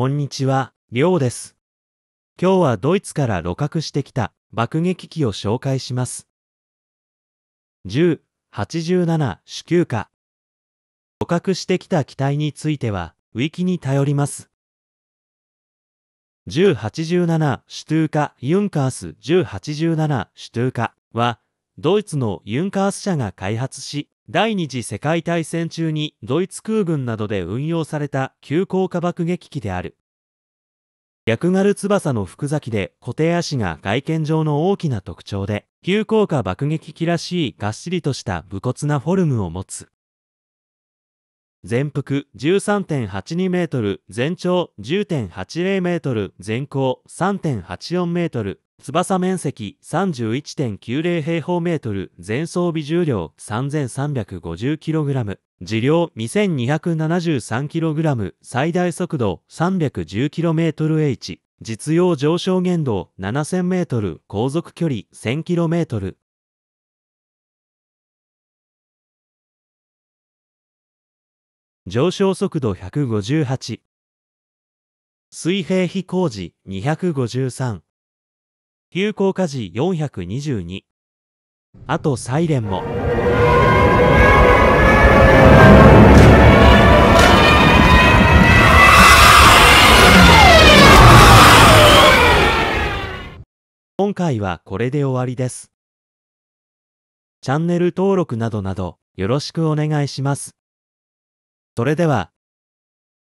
こんにちは、りょうです。今日はドイツから露獲してきた爆撃機を紹介します。10、87、主級化。捕獲してきた機体については、ウィキに頼ります。1087シュトゥーカ、ユンカース1087シュトゥーカは、ドイツのユンカース社が開発し、第二次世界大戦中にドイツ空軍などで運用された急降下爆撃機である。逆ガル翼の複座で固定足が外見上の大きな特徴で、急降下爆撃機らしいがっしりとした武骨なフォルムを持つ。全幅13.82メートル、全長10.80メートル、全高3.84メートル、翼面積31.90平方メートル、全装備重量3 3 5 0ラム、時量2 2 7 3ラム、最大速度 310kmh、実用上昇限度7 0 0 0ル、航続距離1 0 0 0トル、上昇速度158水平飛行時253急降下時422あとサイレンも今回はこれで終わりです。チャンネル登録などなどよろしくお願いします。それでは、